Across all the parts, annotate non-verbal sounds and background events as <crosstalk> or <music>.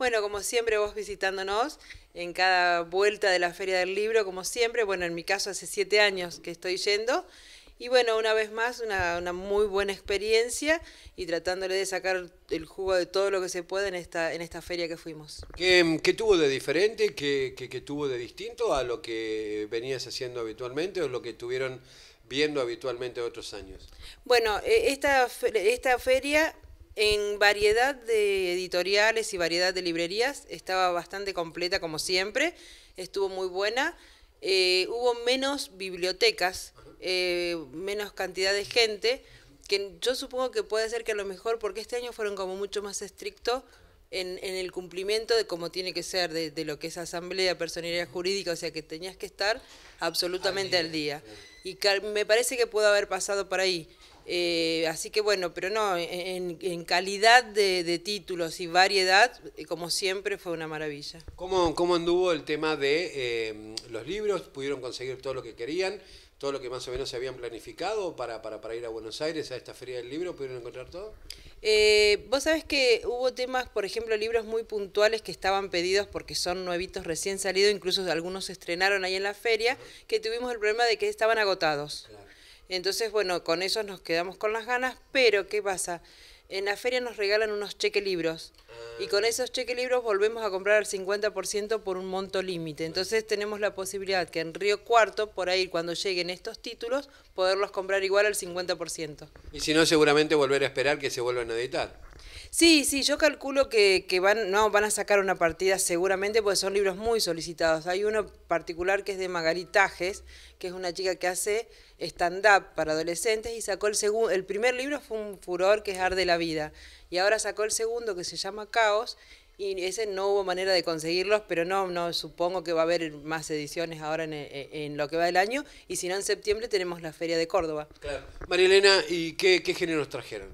Bueno, como siempre vos visitándonos en cada vuelta de la Feria del Libro, como siempre, bueno, en mi caso hace siete años que estoy yendo. Y bueno, una vez más, una, muy buena experiencia y tratándole de sacar el jugo de todo lo que se puede en esta, en esta feria que fuimos. ¿Qué, tuvo de diferente, qué, tuvo de distinto a lo que venías haciendo habitualmente o lo que tuvieron viendo habitualmente otros años? Bueno, eh, esta, esta feria en variedad de editoriales y variedad de librerías estaba bastante completa como siempre, estuvo muy buena. Eh, hubo menos bibliotecas, eh, menos cantidad de gente, que yo supongo que puede ser que a lo mejor, porque este año fueron como mucho más estrictos en, el cumplimiento de cómo tiene que ser, de, lo que es asamblea, personalidad jurídica, o sea que tenías que estar absolutamente al día. Y me parece que pudo haber pasado por ahí. Eh, así que bueno, pero no, en, calidad de, títulos y variedad, eh, como siempre, fue una maravilla. ¿Cómo, cómo anduvo el tema de eh, los libros? ¿Pudieron conseguir todo lo que querían? ¿Todo lo que más o menos se habían planificado para, para, ir a Buenos Aires, a esta feria del libro? ¿Pudieron encontrar todo? Vos sabés que hubo temas, por ejemplo, libros muy puntuales que estaban pedidos porque son nuevitos recién salidos, incluso algunos se estrenaron ahí en la feria, que tuvimos el problema de que estaban agotados. Claro. Entonces, bueno, con eso nos quedamos con las ganas, pero ¿qué pasa? En la feria nos regalan unos cheque libros y con esos cheque libros volvemos a comprar al 50% por un monto límite. Entonces tenemos la posibilidad que en Río Cuarto, por ahí cuando lleguen estos títulos, poderlos comprar igual al 50%. Y si no, seguramente volver a esperar que se vuelvan a editar. Sí, sí, yo calculo que, van, no, van a sacar una partida seguramente porque son libros muy solicitados. Hay uno particular que es de Margaritajes, que es una chica que hace stand-up para adolescentes y sacó el segundo, el primer libro fue un furor que es Arde la Vida y ahora sacó el segundo que se llama Caos y ese no hubo manera de conseguirlos, pero no, no supongo que va a haber más ediciones ahora en, lo que va del año y si no en septiembre tenemos la Feria de Córdoba. Claro. María Elena, ¿y qué, qué géneros trajeron?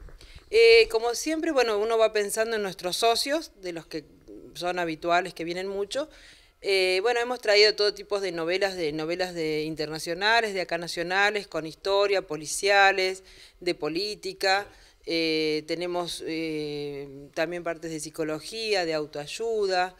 Eh, como siempre, bueno, uno va pensando en nuestros socios, de los que son habituales, que vienen mucho. Eh, bueno, hemos traído todo tipo de novelas, de novelas de internacionales, de acá nacionales, con historia, policiales, de política. Eh, tenemos también partes de psicología, de autoayuda,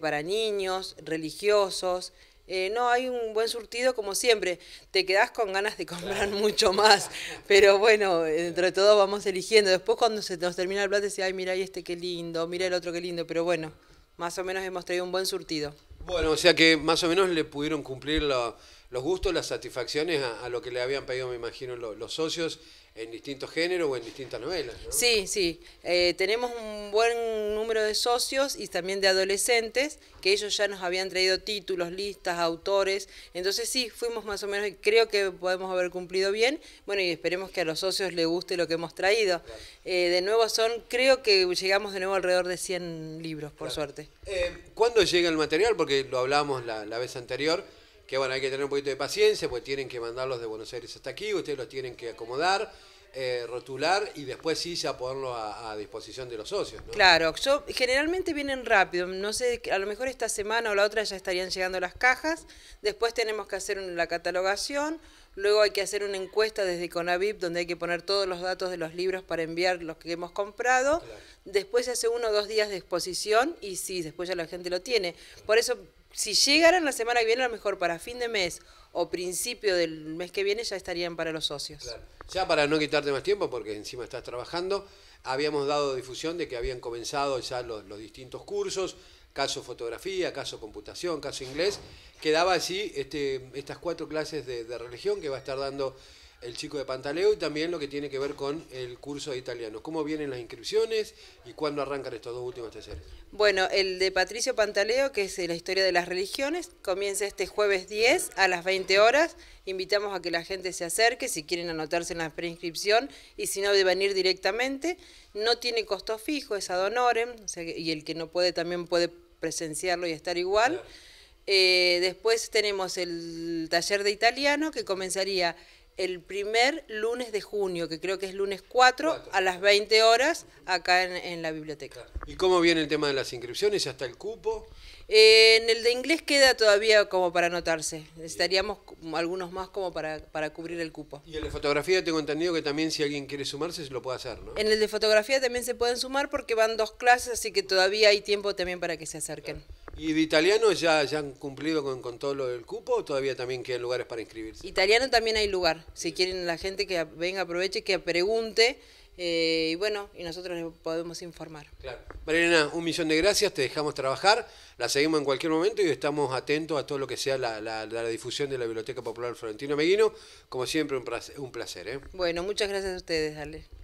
para niños, religiosos. Eh, no hay un buen surtido como siempre. Te quedás con ganas de comprar mucho más, <laughs> pero bueno, entre todos todo vamos eligiendo. Después cuando se nos termina el plato, decís, ay, mira, este qué lindo, mira el otro qué lindo, pero bueno, más o menos hemos traído un buen surtido. Bueno, o sea que más o menos le pudieron cumplir la los gustos, las satisfacciones a, lo que le habían pedido, me imagino, los, socios en distintos géneros o en distintas novelas. Sí, sí. Eh, tenemos un buen número de socios y también de adolescentes, que ellos ya nos habían traído títulos, listas, autores. Entonces sí, fuimos más o menos, creo que podemos haber cumplido bien. Bueno, y esperemos que a los socios les guste lo que hemos traído. Eh, de nuevo son, creo que llegamos de nuevo alrededor de 100 libros, por suerte. Eh, ¿Cuándo llega el material? Porque lo hablábamos la vez anterior que bueno, hay que tener un poquito de paciencia, pues tienen que mandarlos de Buenos Aires hasta aquí, ustedes los tienen que acomodar. Eh, rotular y después sí ya ponerlo a, disposición de los socios. Claro, yo generalmente vienen rápido, no sé, a lo mejor esta semana o la otra ya estarían llegando las cajas, después tenemos que hacer la catalogación, luego hay que hacer una encuesta desde Conavip donde hay que poner todos los datos de los libros para enviar los que hemos comprado, después se hace uno o dos días de exposición y sí, después ya la gente lo tiene. Por eso si llegaran la semana que viene, a lo mejor para fin de mes o principio del mes que viene ya estarían para los socios. Ya para no quitarte más tiempo, porque encima estás trabajando, habíamos dado difusión de que habían comenzado ya los, los distintos cursos, caso fotografía, caso computación, caso inglés. Quedaba así este, estas cuatro clases de, de religión que va a estar dando el chico de Pantaleo y también lo que tiene que ver con el curso de italiano. ¿Cómo vienen las inscripciones y cuándo arrancan estos dos últimos talleres? Bueno, el de Patricio Pantaleo, que es eh, la historia de las religiones, comienza este jueves 10 a las 20 horas. Invitamos a que la gente se acerque si quieren anotarse en la preinscripción y si no, deben venir directamente. No tiene costo fijo, es ad honorem, y el que no puede también puede presenciarlo y estar igual. Eh, después tenemos el taller de italiano que comenzaría el primer lunes de junio, que creo que es lunes 4, a las 20 horas, acá en, la biblioteca. ¿Y cómo viene el tema de las inscripciones? ¿Hasta el cupo? Eh, en el de inglés queda todavía como para anotarse. Necesitaríamos algunos más como para, cubrir el cupo. Y en de fotografía tengo entendido que también si alguien quiere sumarse se lo puede hacer, ¿no? En el de fotografía también se pueden sumar porque van dos clases, así que todavía hay tiempo también para que se acerquen. ¿Y de italiano ya, ya han cumplido con, todo lo del cupo todavía también quedan lugares para inscribirse? Italiano también hay lugar. Si quieren la gente que venga, aproveche, que pregunte. Eh, y bueno, y nosotros les podemos informar. Claro. Marilena, un millón de gracias, te dejamos trabajar, la seguimos en cualquier momento y estamos atentos a todo lo que sea la, difusión de la Biblioteca Popular Florentino Meguino. Como siempre, un placer. ¿eh? Bueno, muchas gracias a ustedes, Ale.